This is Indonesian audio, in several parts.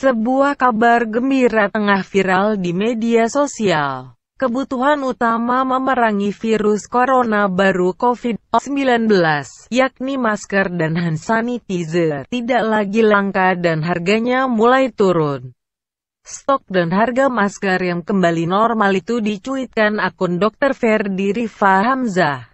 Sebuah kabar gembira tengah viral di media sosial. Kebutuhan utama memerangi virus corona baru COVID-19, yakni masker dan hand sanitizer, tidak lagi langka dan harganya mulai turun. Stok dan harga masker yang kembali normal itu dicuitkan akun Dr. Ferdi Rifa Hamzah.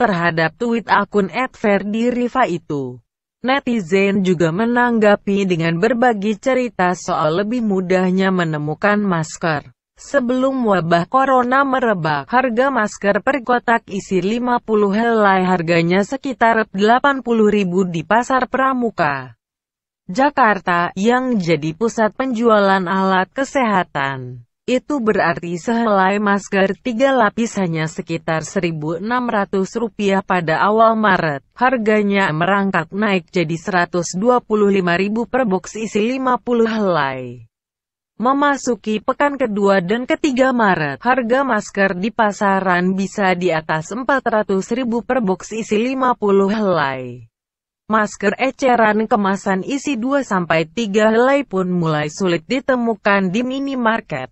Terhadap tweet akun @ferdi Rifa itu, Netizen juga menanggapi dengan berbagi cerita soal lebih mudahnya menemukan masker. Sebelum wabah corona merebak, harga masker per kotak isi 50 helai harganya sekitar 80 ribu di pasar pramuka. Jakarta, yang jadi pusat penjualan alat kesehatan. Itu berarti sehelai masker tiga lapis hanya sekitar Rp1.600 pada awal Maret. Harganya merangkak naik jadi Rp125.000 per box isi 50 helai. Memasuki pekan kedua dan ketiga Maret, harga masker di pasaran bisa di atas Rp400.000 per box isi 50 helai. Masker eceran kemasan isi 2-3 helai pun mulai sulit ditemukan di minimarket.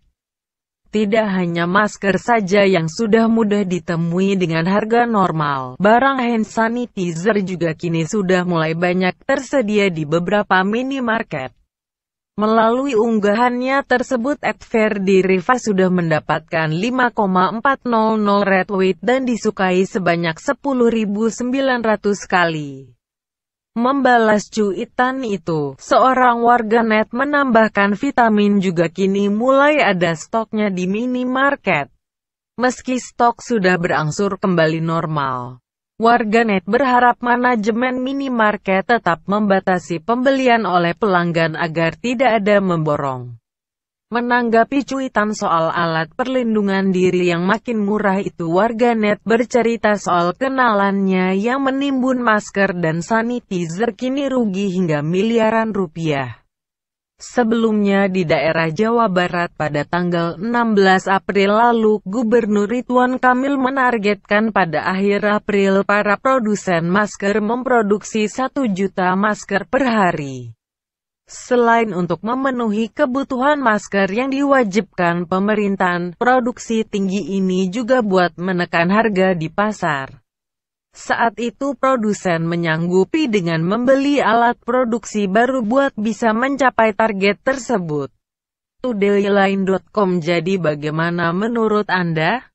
Tidak hanya masker saja yang sudah mudah ditemui dengan harga normal, barang hand sanitizer juga kini sudah mulai banyak tersedia di beberapa minimarket. Melalui unggahannya tersebut di Riva sudah mendapatkan 5,400 retweet dan disukai sebanyak 10.900 kali. Membalas cuitan itu, seorang warganet menambahkan vitamin juga kini mulai ada stoknya di minimarket. Meski stok sudah berangsur kembali normal, warganet berharap manajemen minimarket tetap membatasi pembelian oleh pelanggan agar tidak ada memborong. Menanggapi cuitan soal alat perlindungan diri yang makin murah itu warganet bercerita soal kenalannya yang menimbun masker dan sanitizer kini rugi hingga miliaran rupiah. Sebelumnya di daerah Jawa Barat pada tanggal 16 April lalu, Gubernur Ridwan Kamil menargetkan pada akhir April para produsen masker memproduksi 1 juta masker per hari. Selain untuk memenuhi kebutuhan masker yang diwajibkan pemerintahan, produksi tinggi ini juga buat menekan harga di pasar. Saat itu produsen menyanggupi dengan membeli alat produksi baru buat bisa mencapai target tersebut. Todayline.com Jadi bagaimana menurut Anda?